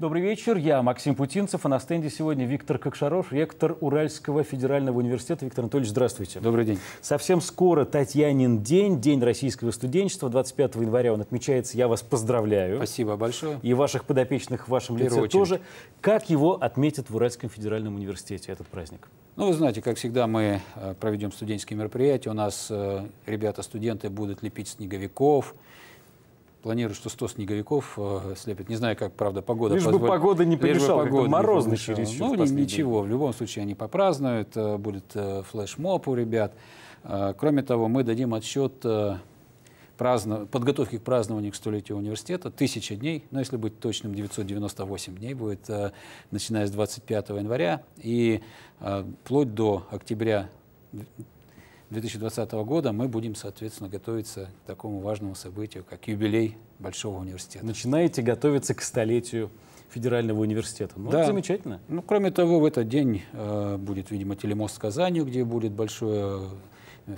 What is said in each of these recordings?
Добрый вечер, я Максим Путинцев, а на стенде сегодня Виктор Кокшаров, ректор Уральского федерального университета. Виктор Анатольевич, здравствуйте. Добрый день. Совсем скоро Татьянин день, День российского студенчества. 25 января он отмечается. Я вас поздравляю. Спасибо большое. И ваших подопечных в вашем в лице очередь. тоже. Как его отметят в Уральском федеральном университете, этот праздник? Ну, вы знаете, как всегда, мы э, проведем студенческие мероприятия. У нас э, ребята-студенты будут лепить снеговиков, Планирую, что 100 снеговиков э, слепят. Не знаю, как, правда, погода Лишь позволит. бы погода не помешала, Лишь бы погода морозно не чересчур. Ну, ничего, день. в любом случае они попразднуют, э, будет э, флешмоб у ребят. Э, кроме того, мы дадим отсчет э, праздно... подготовки к празднованию к столетию университета. Тысяча дней, ну, если быть точным, 998 дней будет, э, начиная с 25 января и э, вплоть до октября 2020 года мы будем, соответственно, готовиться к такому важному событию, как юбилей Большого университета. Начинаете готовиться к столетию федерального университета. Ну, да. это замечательно. Ну, кроме того, в этот день э, будет, видимо, телемост с Казанью, где будет большое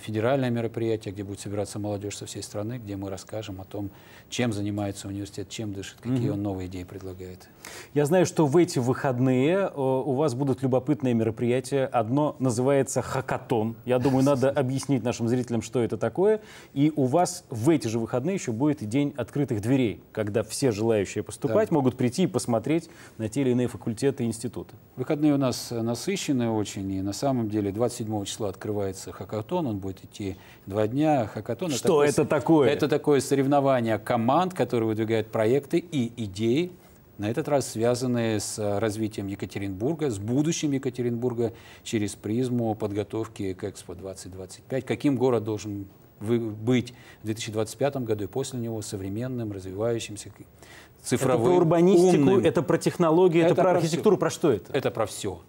федеральное мероприятие, где будет собираться молодежь со всей страны, где мы расскажем о том, чем занимается университет, чем дышит, какие mm он новые идеи предлагает. Я знаю, что в эти выходные э, у вас будут любопытные мероприятия. Одно называется «Хакатон». Я думаю, надо объяснить нашим зрителям, что это такое. И у вас в эти же выходные еще будет и день открытых дверей, когда все желающие поступать да. могут прийти и посмотреть на те или иные факультеты и институты. Выходные у нас насыщенные очень, и на самом деле 27 числа открывается «Хакатон». Он будет идти два дня. Хакатон Что такое, это такое? Это такое соревнование команд, которые выдвигают проекты и идеи, на этот раз связанные с э, развитием Екатеринбурга, с будущим Екатеринбурга через призму подготовки к Экспо 2025. Каким город должен быть в 2025 году и после него современным, развивающимся, цифровым, Это про урбанистику, умным. это про технологии, это, это про архитектуру, про, про что это? Это про все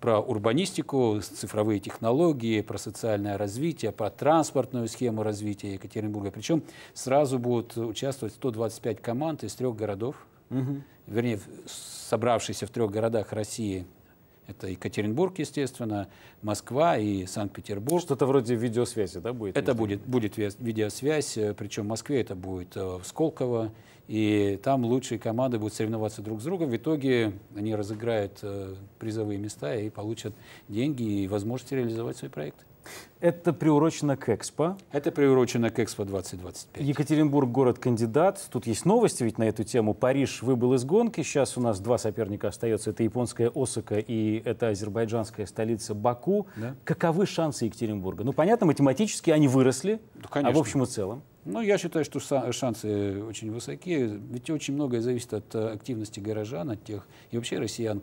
про урбанистику, цифровые технологии, про социальное развитие, про транспортную схему развития Екатеринбурга. Причем сразу будут участвовать 125 команд из трех городов, угу. вернее, собравшиеся в трех городах России – это Екатеринбург, естественно, Москва и Санкт-Петербург. Что-то вроде видеосвязи, да, будет? Это будет, будет видеосвязь, э, причем в Москве это будет э, в Сколково, и там лучшие команды будут соревноваться друг с другом. В итоге они разыграют э, призовые места и получат деньги и возможность реализовать свои проекты. Это приурочено к Экспо. Это приурочено к Экспо 2025. Екатеринбург – город-кандидат. Тут есть новости ведь на эту тему. Париж выбыл из гонки. Сейчас у нас два соперника остается. Это японская Осака и это азербайджанская столица Баку. Да? Каковы шансы Екатеринбурга? Ну, понятно, математически они выросли. Да, а конечно. А в общем и целом? Ну, я считаю, что шансы очень высоки. Ведь очень многое зависит от э, активности горожан, от тех и вообще россиян,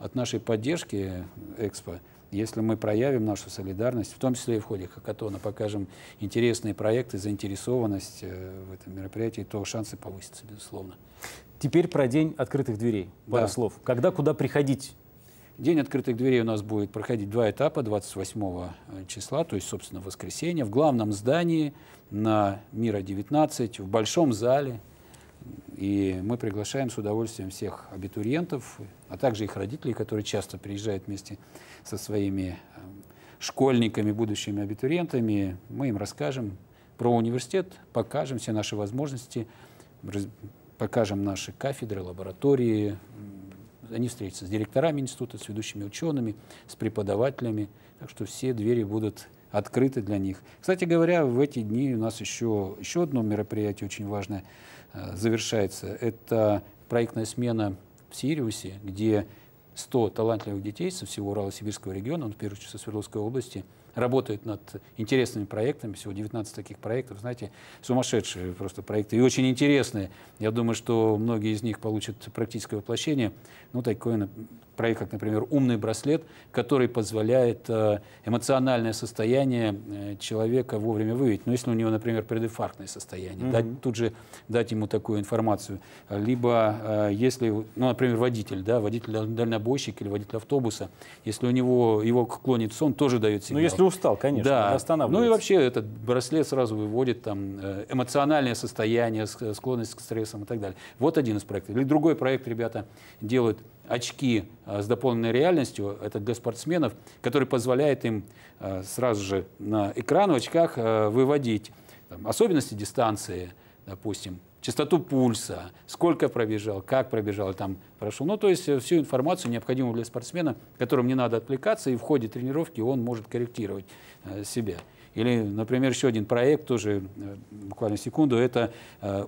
от нашей поддержки Экспо если мы проявим нашу солидарность, в том числе и в ходе хакатона, покажем интересные проекты, заинтересованность э, в этом мероприятии, то шансы повысятся, безусловно. Теперь про день открытых дверей. Пару да. слов. Когда, куда приходить? День открытых дверей у нас будет проходить два этапа, 28 э, числа, то есть, собственно, воскресенье, в главном здании на Мира-19, в большом зале. И мы приглашаем с удовольствием всех абитуриентов, а также их родителей, которые часто приезжают вместе со своими э, школьниками, будущими абитуриентами. Мы им расскажем про университет, покажем все наши возможности, покажем наши кафедры, лаборатории. Они встретятся с директорами института, с ведущими учеными, с преподавателями. Так что все двери будут открыты для них. Кстати говоря, в эти дни у нас еще, еще одно мероприятие очень важное э, завершается. Это проектная смена в Сириусе, где 100 талантливых детей со всего Урало-Сибирского региона, он ну, в первую очередь со Свердловской области, работают над интересными проектами. Всего 19 таких проектов, знаете, сумасшедшие просто проекты. И очень интересные. Я думаю, что многие из них получат практическое воплощение. Ну, такой проект, как, например, «Умный браслет», который позволяет э, эмоциональное состояние э, человека вовремя выявить. Ну, если у него, например, прединфарктное состояние, mm-hmm. дать, тут же дать ему такую информацию. Либо э, если, ну, например, водитель, да, водитель дальнобойщик или водитель автобуса, если у него его клонит сон, тоже дает ну, сигнал. Но если если устал, конечно, да. останавливается. Ну и вообще этот браслет сразу выводит там э, эмоциональное состояние, склонность к стрессам и так далее. Вот один из проектов. Или другой проект ребята делают очки э, с дополненной реальностью, это для спортсменов, который позволяет им э, сразу же на экран в очках выводить там, особенности дистанции, допустим, частоту пульса, сколько пробежал, как пробежал, там прошел. Ну, то есть э, всю информацию, необходимую для спортсмена, которым не надо отвлекаться, и в ходе тренировки он может корректировать э, себя. Или, например, еще один проект, тоже э, буквально секунду, это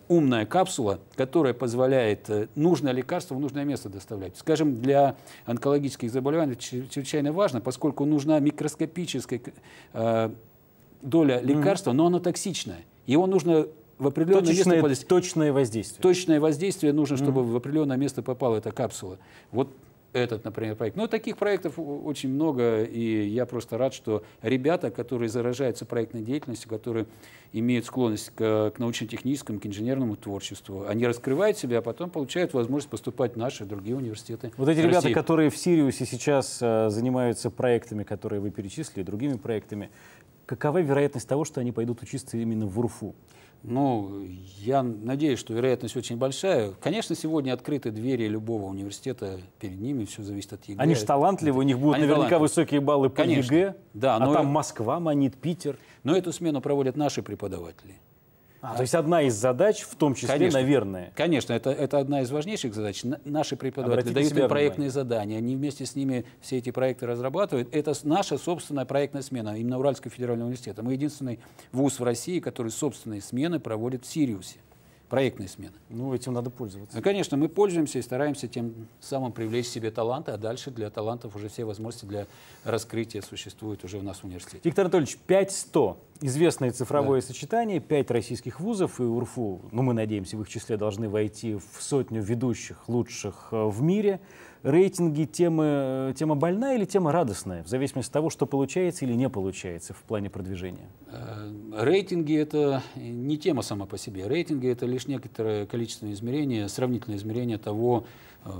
умная капсула, которая позволяет нужное лекарство в нужное место доставлять. Скажем, для онкологических заболеваний это чрезвычайно важно, поскольку нужна микроскопическая доля лекарства, но оно токсичное. Его нужно в определенное точечное, место подействие. Точное воздействие. Точное воздействие нужно, чтобы mm. -hmm. в определенное место попала эта капсула. Вот этот, например, проект. Но ну, таких проектов очень много, и я просто рад, что ребята, которые заражаются проектной деятельностью, которые имеют склонность к, к научно-техническому, к инженерному творчеству, они раскрывают себя, а потом получают возможность поступать в наши другие университеты. Вот эти России. ребята, которые в Сириусе сейчас э, занимаются проектами, которые вы перечислили, другими проектами, какова вероятность того, что они пойдут учиться именно в УРФУ? Ну, я надеюсь, что вероятность очень большая. Конечно, сегодня открыты двери любого университета перед ними, все зависит от ЕГЭ. Они же талантливы, у них будут Они наверняка высокие баллы по Конечно. ЕГЭ, да, а но... а там Москва манит, Питер. Но эту смену проводят наши преподаватели. А, то есть одна из задач, в том числе, конечно, наверное. Конечно, это, это одна из важнейших задач. Наши преподаватели Обратите дают им проектные внимание. задания. Они вместе с ними все эти проекты разрабатывают. Это наша собственная проектная смена именно Уральского федерального университета. Мы единственный вуз в России, который собственные смены проводит в Сириусе Проектные смены. Ну, этим надо пользоваться. Ну, конечно, мы пользуемся и стараемся тем самым привлечь себе таланты, а дальше для талантов уже все возможности для раскрытия существуют уже у нас в университете. Виктор Анатольевич, 5100 известное цифровое да. сочетание. Пять российских вузов и УРФУ, ну мы надеемся, в их числе должны войти в сотню ведущих, лучших э, в мире. Рейтинги темы, э, тема больная или тема радостная, в зависимости от того, что получается или не получается в плане продвижения? Э, рейтинги – это не тема сама по себе. Рейтинги – это лишь некоторое количественное измерение, сравнительное измерение того, Э,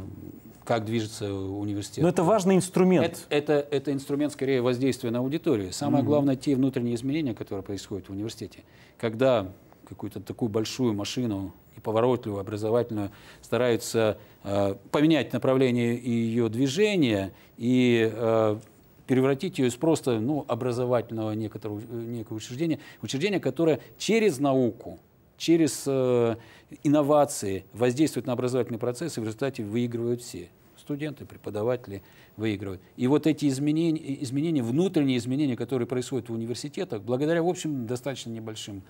как движется университет. Но это важный инструмент. Это, это, это инструмент скорее воздействия на аудиторию. Самое mm главное те внутренние изменения, которые происходят в университете. Когда какую-то такую большую машину, и поворотливую образовательную, стараются э, поменять направление ее движения и э, превратить ее из просто ну, образовательного некоторого, э, некого учреждения, учреждение, которое через науку через э, инновации воздействуют на образовательный процесс, и в результате выигрывают все. Студенты, преподаватели выигрывают. И вот эти изменения, изменения, внутренние изменения, которые происходят в университетах, благодаря, в общем, достаточно небольшим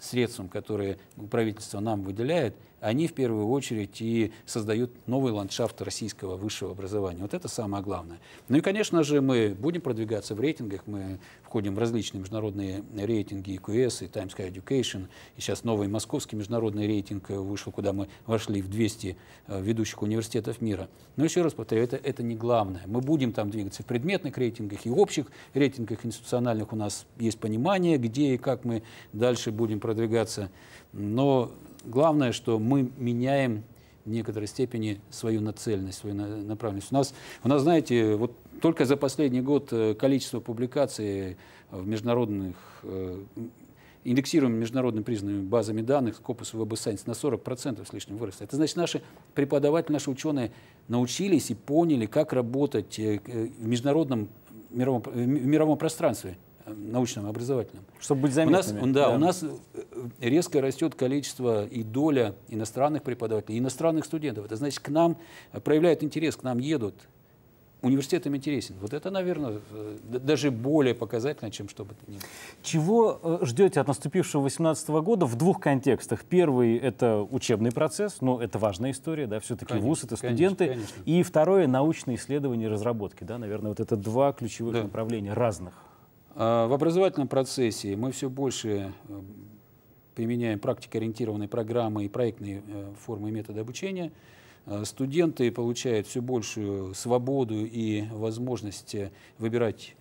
средствам, которые правительство нам выделяет, они в первую очередь и создают новый ландшафт российского высшего образования. Вот это самое главное. Ну и, конечно же, мы будем продвигаться в рейтингах, мы входим в различные международные рейтинги EQS и Times Higher Education, и сейчас новый московский международный рейтинг вышел, куда мы вошли в 200 э, ведущих университетов мира. Но еще раз повторяю, это, это не главное. Мы будем там двигаться в предметных рейтингах и общих рейтингах институциональных. У нас есть понимание, где и как мы дальше будем продвигаться. Но главное, что мы меняем в некоторой степени свою нацеленность, свою направленность. У нас, у нас, знаете, вот только за последний год э, количество публикаций э, в международных э, индексируемыми международно признанными базами данных, Scopus Web Science, на 40% с лишним выросло. Это значит, наши преподаватели, наши ученые научились и поняли, как работать в международном мировом, в мировом пространстве научном, образовательном. Чтобы быть заметными. У нас, да, да. У нас резко растет количество и доля иностранных преподавателей, иностранных студентов. Это значит, к нам проявляют интерес, к нам едут. Университетам интересен. Вот это, наверное, э, даже более показательно, чем что бы то ни было. Чего э, ждете от наступившего 2018 года в двух контекстах? Первый – это учебный процесс, но это важная история, да, все-таки вуз – это студенты. Конечно, конечно. И второе – научные исследования и разработки, да, наверное, вот это два ключевых да. направления разных. А, в образовательном процессе мы все больше э, применяем практикоориентированные программы и проектные э, формы и методы обучения. Э, студенты получают все большую свободу и возможность э, выбирать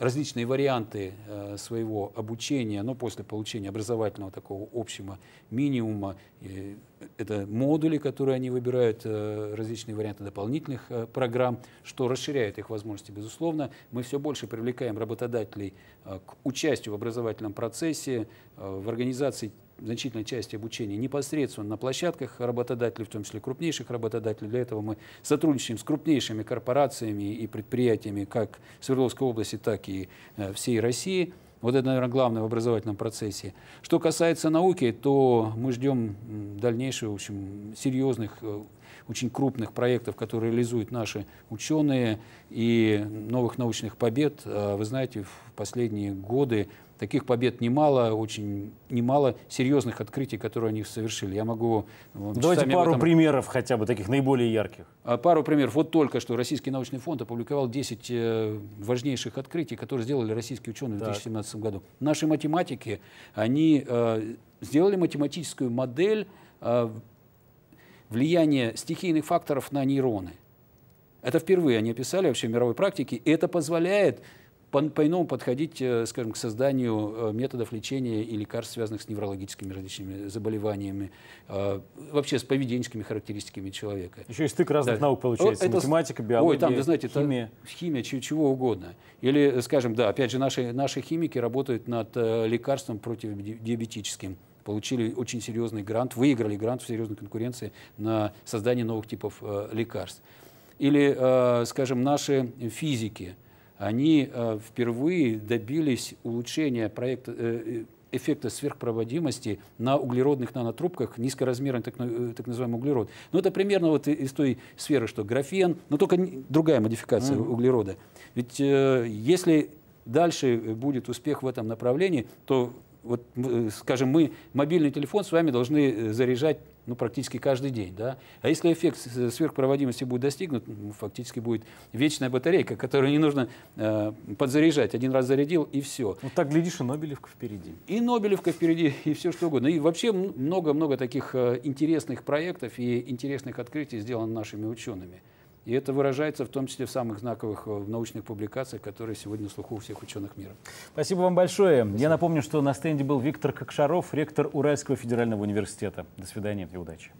различные варианты э, своего обучения, но после получения образовательного такого общего минимума, э, это модули, которые они выбирают, э, различные варианты дополнительных программ, что расширяет их возможности, безусловно. Мы все больше привлекаем работодателей к участию в образовательном процессе, в организации значительной части обучения непосредственно на площадках работодателей, в том числе крупнейших работодателей. Для этого мы сотрудничаем с крупнейшими корпорациями и предприятиями как Свердловской области, так и э, всей России. Вот это, наверное, главное в образовательном процессе. Что касается науки, то мы ждем дальнейших, в общем, серьезных э, очень крупных проектов, которые реализуют наши ученые, и новых научных побед. А, вы знаете, в последние годы таких побед немало, очень немало серьезных открытий, которые они совершили. Я могу... Давайте пару этом... примеров хотя бы, таких наиболее ярких. А, пару примеров. Вот только что Российский научный фонд опубликовал 10 э, важнейших открытий, которые сделали российские ученые так. в 2017 году. Наши математики, они э, сделали математическую модель э, влияние стихийных факторов на нейроны. Это впервые они описали вообще в мировой практике, и это позволяет по-иному подходить, э, скажем, к созданию э, методов лечения и лекарств, связанных с неврологическими различными заболеваниями, э, вообще с поведенческими характеристиками человека. Еще и стык разных да. наук получается, это... математика, биология, Ой, там, вы знаете, химия. Там, химия, чего угодно. Или, скажем, да, опять же, наши, наши химики работают над лекарством против диабетическим получили очень серьезный грант, выиграли грант в серьезной конкуренции на создание новых типов э, лекарств. Или, э, скажем, наши физики, они э, впервые добились улучшения проекта, э, э эффекта сверхпроводимости на углеродных нанотрубках, низкоразмерный так, э, так называемый углерод. Но ну, это примерно вот из той сферы, что графен, но только другая модификация mm-hmm. углерода. Ведь э, если дальше будет успех в этом направлении, то вот, э, скажем, мы мобильный телефон с вами должны э, заряжать ну, практически каждый день. Да? А если эффект э, сверхпроводимости будет достигнут, ну, фактически будет вечная батарейка, которую не нужно э, подзаряжать. Один раз зарядил, и все. Вот так, глядишь, и Нобелевка впереди. И Нобелевка впереди, и все что угодно. И вообще много-много таких интересных проектов и интересных открытий сделано нашими учеными. И это выражается в том числе в самых знаковых э, научных публикациях, которые сегодня на слуху у всех ученых мира. Спасибо вам большое. Спасибо. Я напомню, что на стенде был Виктор Кокшаров, ректор Уральского федерального университета. До свидания и удачи.